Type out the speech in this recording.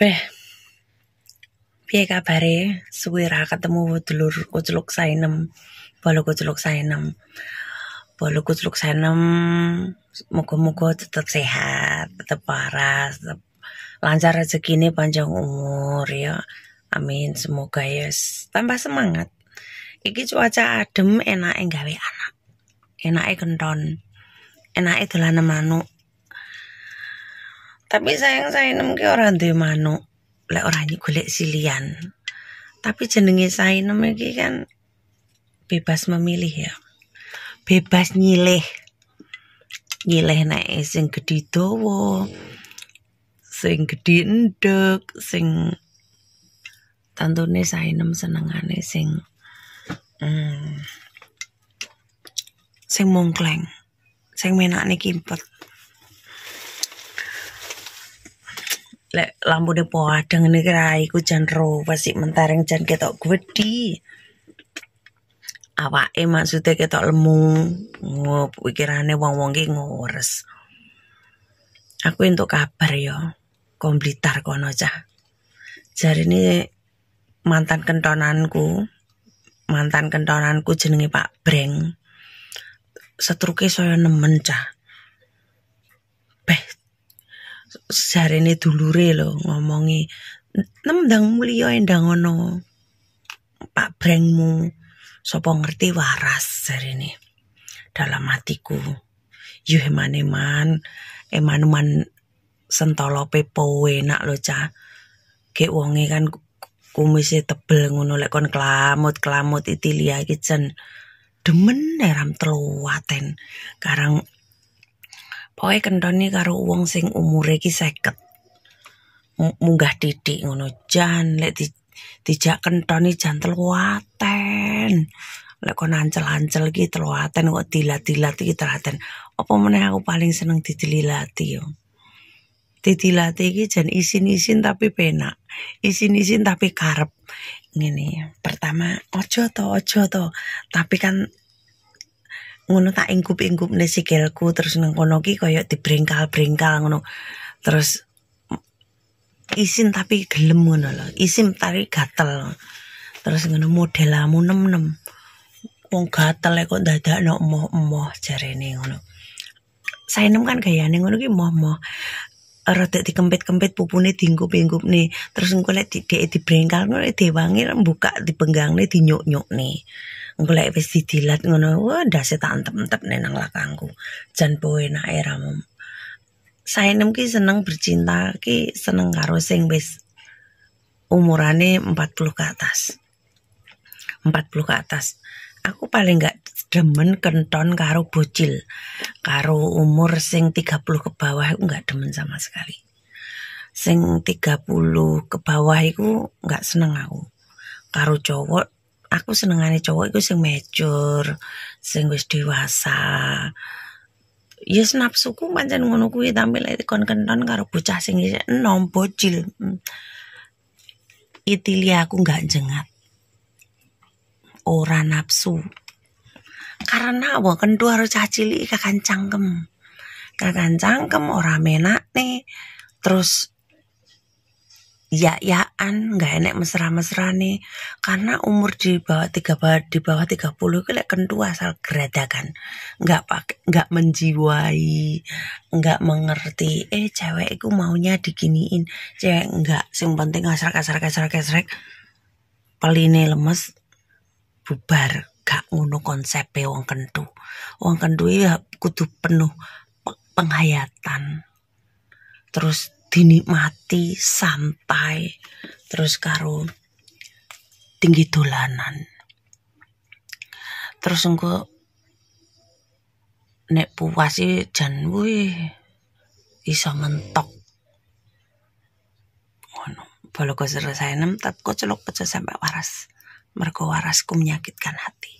Beh, Piye kabar Suwi ra ketemu dulur kuculuk sainem, bolu kuculuk sainem, bolu kuculuk sainem. Muka-muka tetap sehat, tetap waras, tetap lancar ini panjang umur ya. Amin, semoga ya tambah semangat. Iki cuaca adem, enak enggak anak. Enake kenton. Enake dolanan manuk. Tapi sayang sainem ki ora duwe manuk. Lek ora golek silian. Tapi jenenge sainem iki kan bebas memilih ya. Bebas nyilih. Nyilih nek sing gedhi dawa, sing gedhi endek, sing tantune sainem senengane sing mm, sing mongkleng, sing menak nih kimpet. lek lampu de padang ini kira iku jan ro pasti mentereng jan ketok gwedi apa e maksudnya ketok lemu pikirane wong wong ki ngores aku untuk kabar yo komplitar kono cah jari ini mantan kentonanku mantan kentonanku jenenge pak breng setruke saya nemen cah ini dulure lo ngomongi nendang mulya endang ono Pak Brengmu sopong ngerti waras ini dalam hatiku yuh eman-eman eman-eman sentolo pepo enak lho cah wonge kan kumise tebel ngono lek kon klamut-klamut itilia iki demen neram teluwaten karang Pokoknya kendoni karo uang sing umure ki seket, Munggah didik ngono jan lek di, dijak kendoni jan teluaten. Lek kon ancel-ancel ki teluaten kok dilat-dilat ki telwaten. Apa mana aku paling seneng didilati yo. Didilati ki jan isin-isin tapi penak. Isin-isin tapi karep. Ngene ya. Pertama, ojo to, ojo to. Tapi kan ngono tak ingkup-ingkup nih sikilku terus neng kono ki di dibringkal-bringkal ngono terus isin tapi gelem ngono isin tapi gatel terus ngono modelamu nem-nem wong gatel kok moh moh cari nih ngono nem kan nih ngono ki moh rote di kempet kempet pupune diingkup nih terus engko lek di dibrengkal ngono diwangi buka nih di penggang nyok nyok nih golek wis didilat ngono wah dase tak entep-entep nang lakangku jan poe nak era mom ki seneng bercinta ki seneng karo sing wis umurane puluh ke atas empat puluh ke atas aku paling gak demen kenton karo bocil karo umur sing puluh ke bawah aku gak demen sama sekali sing puluh ke bawah aku gak seneng aku karo cowok aku senengane cowok itu sing mature, sing wis dewasa. Ya senap nafsuku pancen ngono kuwi tampil kon kenton karo bocah sing enom bocil. Hmm. Itili aku nggak jengat. Ora nafsu. Karena apa kentu kan harus cacili kakan cangkem. Kakan cangkem ora menak nih. Terus ya ya an nggak enek mesra-mesra nih karena umur di bawah tiga di bawah tiga puluh lek kentu asal geradakan nggak pakai nggak menjiwai nggak mengerti eh cewek itu maunya diginiin cewek nggak sih penting kasar kasar kasar kasar peline lemes bubar gak ngono konsep uang kentu uang kentu ya kudu penuh penghayatan terus dinikmati santai terus karo tinggi dolanan terus engko nek puas sih jan wih iso mentok ngono kau selesai nem tapi kok celok pecah sampai waras mergo ku menyakitkan hati